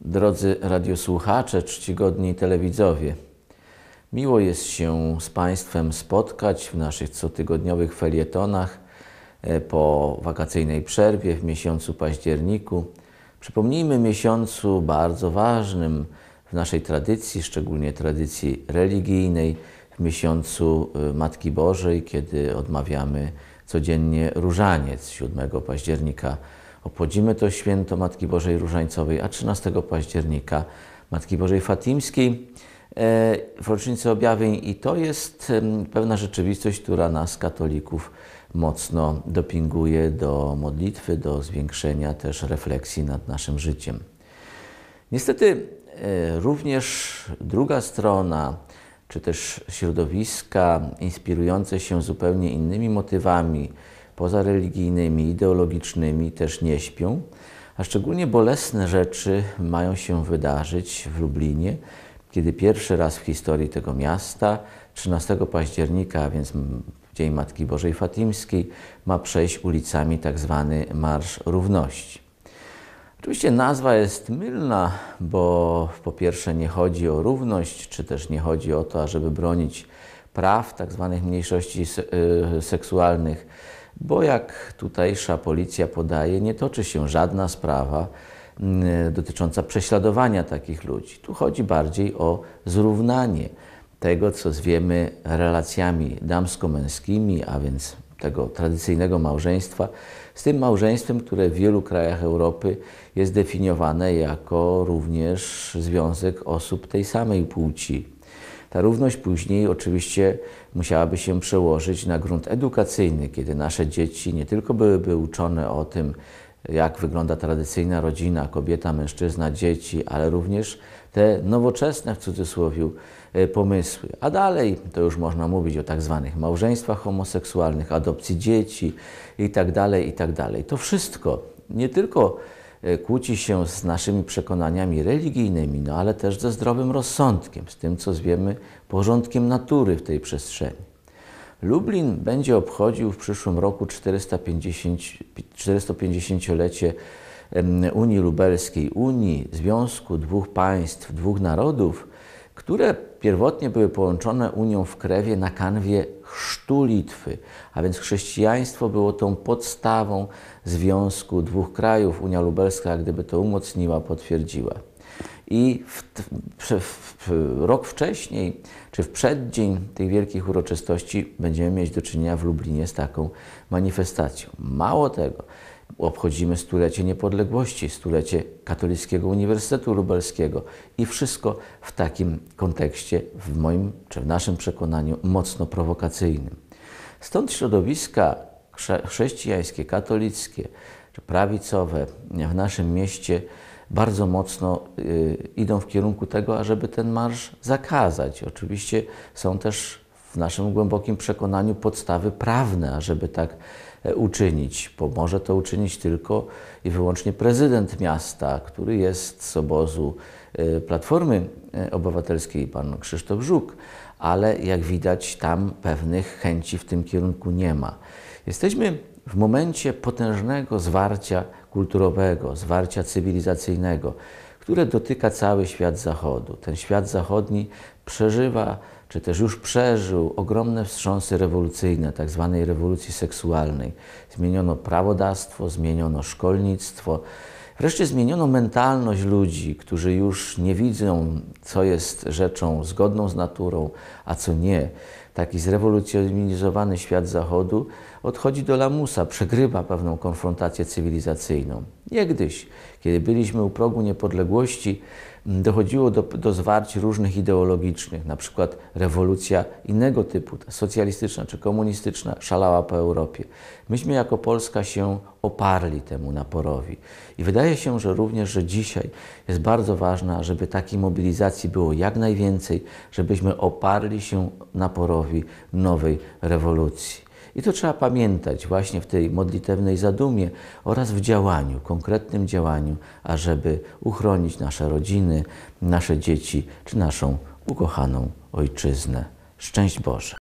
Drodzy radiosłuchacze, czcigodni telewidzowie, miło jest się z Państwem spotkać w naszych cotygodniowych felietonach e, po wakacyjnej przerwie w miesiącu październiku. Przypomnijmy miesiącu bardzo ważnym w naszej tradycji, szczególnie tradycji religijnej, w miesiącu e, Matki Bożej, kiedy odmawiamy codziennie różaniec 7 października Obchodzimy to święto Matki Bożej Różańcowej, a 13 października Matki Bożej Fatimskiej e, w rocznicy objawień i to jest pewna rzeczywistość, która nas, katolików, mocno dopinguje do modlitwy, do zwiększenia też refleksji nad naszym życiem. Niestety e, również druga strona, czy też środowiska inspirujące się zupełnie innymi motywami, pozareligijnymi, ideologicznymi też nie śpią, a szczególnie bolesne rzeczy mają się wydarzyć w Lublinie, kiedy pierwszy raz w historii tego miasta 13 października, a więc Dzień Matki Bożej Fatimskiej, ma przejść ulicami tzw. Tak Marsz Równości. Oczywiście nazwa jest mylna, bo po pierwsze nie chodzi o równość, czy też nie chodzi o to, ażeby bronić praw tzw. Tak mniejszości y, seksualnych bo jak tutejsza policja podaje, nie toczy się żadna sprawa mm, dotycząca prześladowania takich ludzi. Tu chodzi bardziej o zrównanie tego, co zwiemy relacjami damsko-męskimi, a więc tego tradycyjnego małżeństwa, z tym małżeństwem, które w wielu krajach Europy jest definiowane jako również związek osób tej samej płci. Ta równość później oczywiście musiałaby się przełożyć na grunt edukacyjny, kiedy nasze dzieci nie tylko byłyby uczone o tym, jak wygląda tradycyjna rodzina, kobieta, mężczyzna, dzieci, ale również te nowoczesne w cudzysłowie e, pomysły. A dalej to już można mówić o tak zwanych małżeństwach homoseksualnych, adopcji dzieci tak itd. Tak to wszystko nie tylko E, kłóci się z naszymi przekonaniami religijnymi, no ale też ze zdrowym rozsądkiem, z tym, co zwiemy porządkiem natury w tej przestrzeni. Lublin będzie obchodził w przyszłym roku 450, 450-lecie Unii Lubelskiej, Unii, Związku Dwóch Państw, Dwóch Narodów, które pierwotnie były połączone Unią w Krewie na kanwie chrztu Litwy, a więc chrześcijaństwo było tą podstawą związku dwóch krajów. Unia Lubelska, gdyby to umocniła, potwierdziła. I w, w, w, rok wcześniej, czy w przeddzień tych wielkich uroczystości, będziemy mieć do czynienia w Lublinie z taką manifestacją. Mało tego, obchodzimy stulecie niepodległości, stulecie Katolickiego Uniwersytetu Lubelskiego i wszystko w takim kontekście, w moim czy w naszym przekonaniu, mocno prowokacyjnym. Stąd środowiska chrześcijańskie, katolickie czy prawicowe w naszym mieście bardzo mocno y, idą w kierunku tego, ażeby ten marsz zakazać. Oczywiście są też naszym głębokim przekonaniu podstawy prawne, ażeby tak e, uczynić, bo może to uczynić tylko i wyłącznie prezydent miasta, który jest z obozu e, Platformy e, Obywatelskiej, pan Krzysztof Żuk, ale jak widać tam pewnych chęci w tym kierunku nie ma. Jesteśmy w momencie potężnego zwarcia kulturowego, zwarcia cywilizacyjnego które dotyka cały świat zachodu. Ten świat zachodni przeżywa, czy też już przeżył ogromne wstrząsy rewolucyjne, tak zwanej rewolucji seksualnej. Zmieniono prawodawstwo, zmieniono szkolnictwo, wreszcie zmieniono mentalność ludzi, którzy już nie widzą, co jest rzeczą zgodną z naturą, a co nie taki zrewolucjonizowany świat Zachodu odchodzi do lamusa, przegrywa pewną konfrontację cywilizacyjną. Niegdyś, kiedy byliśmy u progu niepodległości, dochodziło do, do zwarć różnych ideologicznych, na przykład rewolucja innego typu, socjalistyczna czy komunistyczna, szalała po Europie. Myśmy jako Polska się oparli temu naporowi. I wydaje się, że również, że dzisiaj jest bardzo ważne, żeby takiej mobilizacji było jak najwięcej, żebyśmy oparli się naporowi nowej rewolucji. I to trzeba pamiętać właśnie w tej modlitewnej zadumie oraz w działaniu, konkretnym działaniu, ażeby uchronić nasze rodziny, nasze dzieci czy naszą ukochaną ojczyznę. Szczęść Boże!